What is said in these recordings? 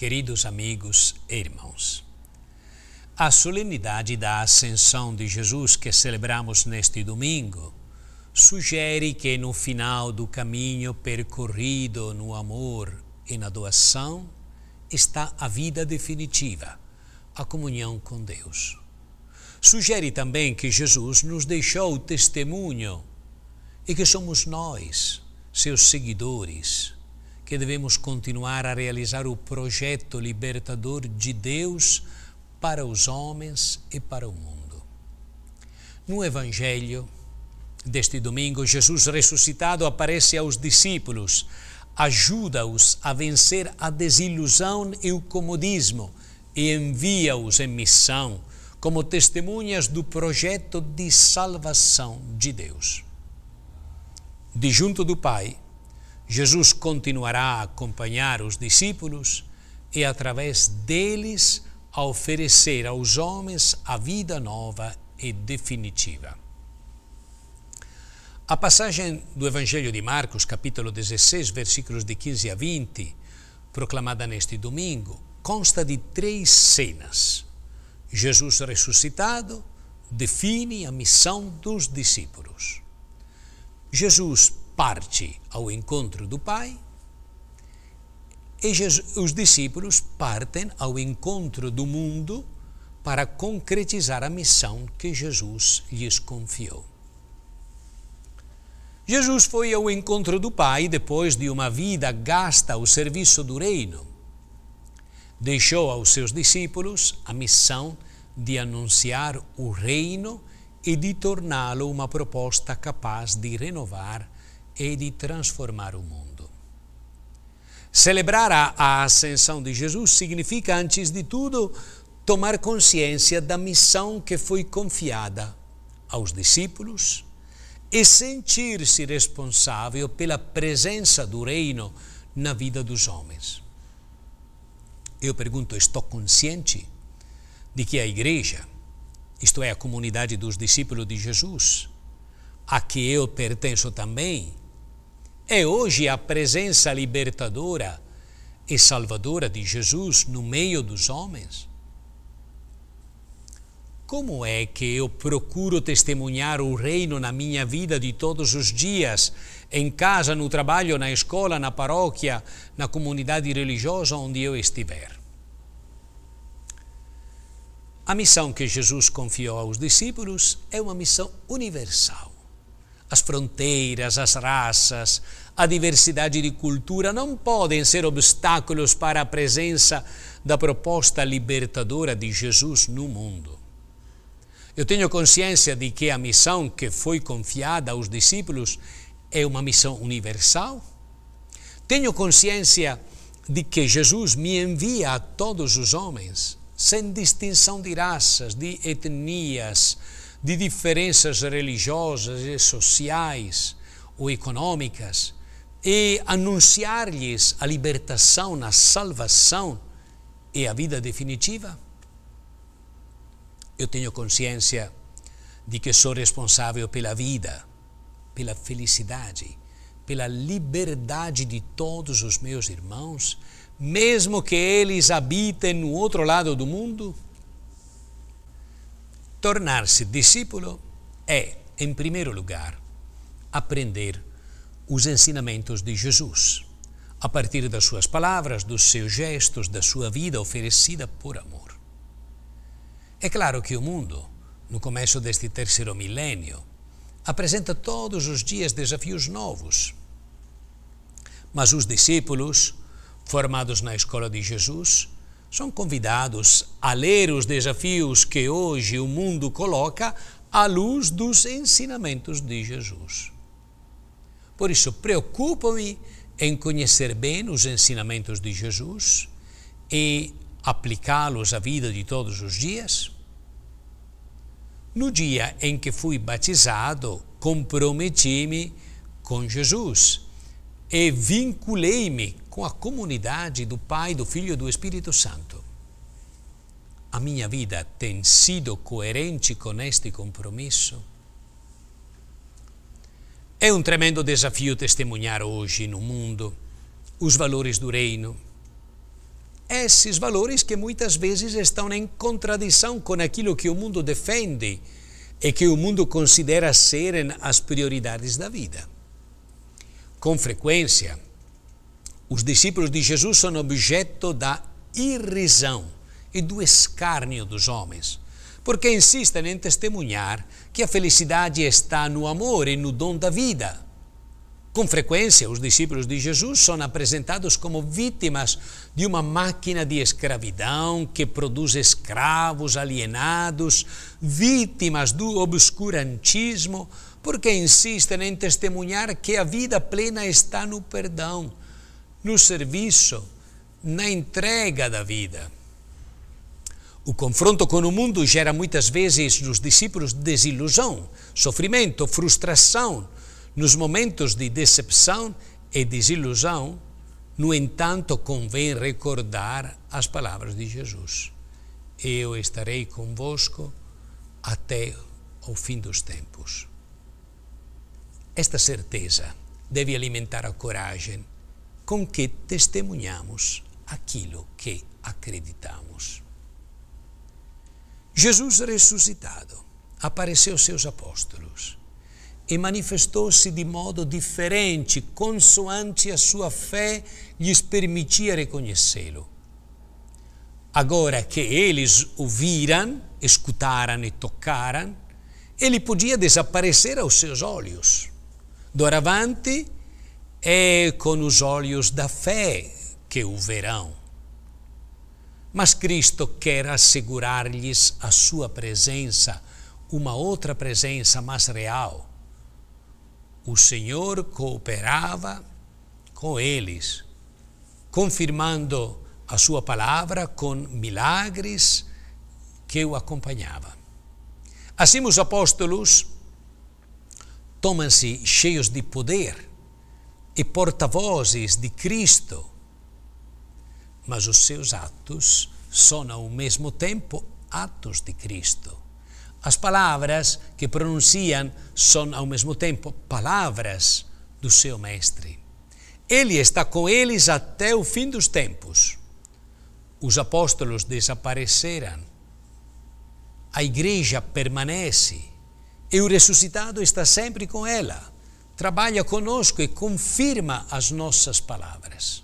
Queridos amigos e irmãos, a solenidade da Ascensão de Jesus que celebramos neste domingo sugere que no final do caminho percorrido no amor e na doação está a vida definitiva, a comunhão com Deus. Sugere também que Jesus nos deixou o testemunho e que somos nós, seus seguidores que devemos continuar a realizar o projeto libertador de Deus para os homens e para o mundo. No Evangelho deste domingo, Jesus ressuscitado aparece aos discípulos, ajuda-os a vencer a desilusão e o comodismo e envia-os em missão como testemunhas do projeto de salvação de Deus. De junto do Pai, Jesus continuará a acompanhar os discípulos e, através deles, a oferecer aos homens a vida nova e definitiva. A passagem do Evangelho de Marcos, capítulo 16, versículos de 15 a 20, proclamada neste domingo, consta de três cenas. Jesus ressuscitado define a missão dos discípulos. Jesus parte ao encontro do Pai e Jesus, os discípulos partem ao encontro do mundo para concretizar a missão que Jesus lhes confiou. Jesus foi ao encontro do Pai depois de uma vida gasta ao serviço do reino. Deixou aos seus discípulos a missão de anunciar o reino e de torná-lo uma proposta capaz de renovar e de transformar o mundo. Celebrar a, a ascensão de Jesus significa, antes de tudo, tomar consciência da missão que foi confiada aos discípulos e sentir-se responsável pela presença do Reino na vida dos homens. Eu pergunto: estou consciente de que a igreja, isto é, a comunidade dos discípulos de Jesus, a que eu pertenço também, é hoje a presença libertadora e salvadora de Jesus no meio dos homens? Como é que eu procuro testemunhar o reino na minha vida de todos os dias, em casa, no trabalho, na escola, na paróquia, na comunidade religiosa onde eu estiver? A missão que Jesus confiou aos discípulos é uma missão universal as fronteiras, as raças, a diversidade de cultura não podem ser obstáculos para a presença da proposta libertadora de Jesus no mundo. Eu tenho consciência de que a missão que foi confiada aos discípulos é uma missão universal. Tenho consciência de que Jesus me envia a todos os homens, sem distinção de raças, de etnias, de diferenças religiosas e sociais ou econômicas e anunciar-lhes a libertação, a salvação e a vida definitiva? Eu tenho consciência de que sou responsável pela vida, pela felicidade, pela liberdade de todos os meus irmãos, mesmo que eles habitem no outro lado do mundo? Tornar-se discípulo é, em primeiro lugar, aprender os ensinamentos de Jesus, a partir das suas palavras, dos seus gestos, da sua vida oferecida por amor. É claro que o mundo, no começo deste terceiro milênio, apresenta todos os dias desafios novos. Mas os discípulos, formados na escola de Jesus, são convidados a ler os desafios que hoje o mundo coloca à luz dos ensinamentos de Jesus. Por isso, preocupo-me em conhecer bem os ensinamentos de Jesus e aplicá-los à vida de todos os dias. No dia em que fui batizado, comprometi-me com Jesus e vinculei-me com a comunidade do Pai, do Filho e do Espírito Santo. A minha vida tem sido coerente com este compromisso? É um tremendo desafio testemunhar hoje no mundo os valores do reino. Esses valores que muitas vezes estão em contradição com aquilo que o mundo defende e que o mundo considera serem as prioridades da vida com frequência, os discípulos de Jesus são objeto da irrisão e do escárnio dos homens, porque insistem em testemunhar que a felicidade está no amor e no dom da vida. Com frequência, os discípulos de Jesus são apresentados como vítimas de uma máquina de escravidão que produz escravos alienados, vítimas do obscurantismo, porque insistem em testemunhar que a vida plena está no perdão, no serviço, na entrega da vida. O confronto com o mundo gera muitas vezes nos discípulos desilusão, sofrimento, frustração, nos momentos de decepção e desilusão. No entanto, convém recordar as palavras de Jesus: Eu estarei convosco até o fim dos tempos. Esta certeza deve alimentar a coragem com que testemunhamos aquilo que acreditamos. Jesus ressuscitado apareceu aos seus apóstolos e manifestou-se de modo diferente, consoante a sua fé lhes permitia reconhecê-lo. Agora que eles o viram, escutaram e tocaram, ele podia desaparecer aos seus olhos. Doravante é com os olhos da fé que o verão. Mas Cristo quer assegurar-lhes a sua presença, uma outra presença mais real. O Senhor cooperava com eles, confirmando a sua palavra com milagres que o acompanhavam. Assim, os apóstolos tomam-se cheios de poder e porta-vozes de Cristo, mas os seus atos são ao mesmo tempo atos de Cristo. As palavras que pronunciam são ao mesmo tempo palavras do seu Mestre. Ele está com eles até o fim dos tempos. Os apóstolos desapareceram. A igreja permanece e o ressuscitado está sempre com ela, trabalha conosco e confirma as nossas palavras.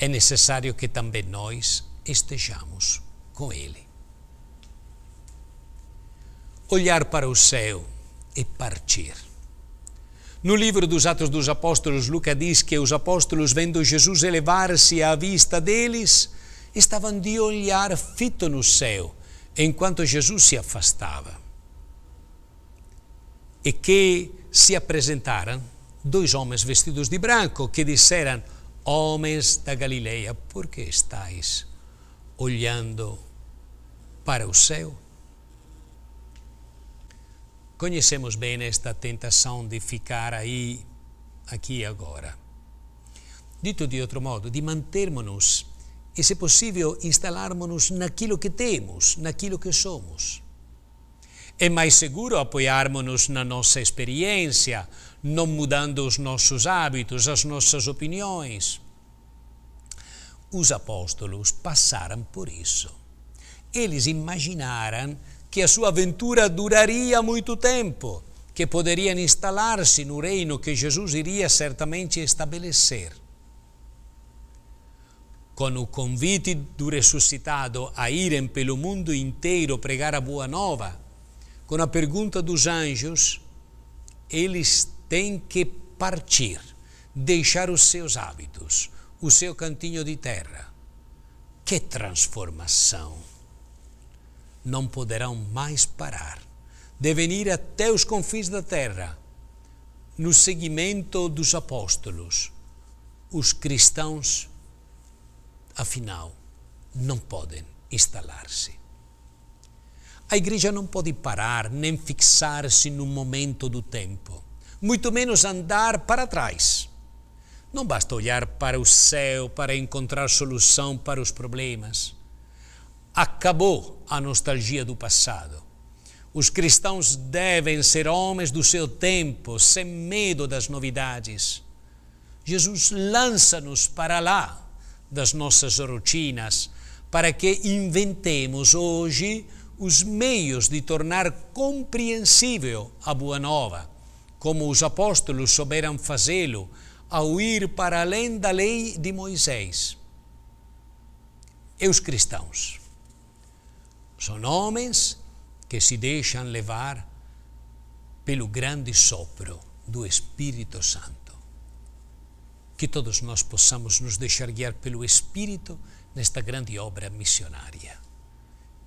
É necessário que também nós estejamos com Ele. Olhar para o céu e partir. No livro dos Atos dos Apóstolos, Lucas diz que os apóstolos, vendo Jesus elevar-se à vista deles, estavam de olhar fito no céu, enquanto Jesus se afastava e que se apresentaram dois homens vestidos de branco que disseram: Homens da Galileia, por que estáis olhando para o céu? Conhecemos bem esta tentação de ficar aí, aqui e agora. Dito de outro modo, de mantermos-nos e, se possível, instalarmos-nos naquilo que temos, naquilo que somos. É mais seguro apoiarmos-nos na nossa experiência, não mudando os nossos hábitos, as nossas opiniões. Os apóstolos passaram por isso. Eles imaginaram que a sua aventura duraria muito tempo, que poderiam instalar-se no reino que Jesus iria certamente estabelecer. Com o convite do ressuscitado a irem pelo mundo inteiro pregar a boa nova, com a pergunta dos anjos, eles têm que partir, deixar os seus hábitos, o seu cantinho de terra. Que transformação! Não poderão mais parar, devem ir até os confins da terra, no seguimento dos apóstolos. Os cristãos, afinal, não podem instalar-se. A igreja não pode parar nem fixar-se num momento do tempo, muito menos andar para trás. Não basta olhar para o céu para encontrar solução para os problemas. Acabou a nostalgia do passado. Os cristãos devem ser homens do seu tempo, sem medo das novidades. Jesus lança-nos para lá das nossas rotinas, para que inventemos hoje os meios de tornar compreensível a Boa Nova, como os apóstolos souberam fazê-lo ao ir para além da lei de Moisés. E os cristãos? São homens que se deixam levar pelo grande sopro do Espírito Santo. Que todos nós possamos nos deixar guiar pelo Espírito nesta grande obra missionária.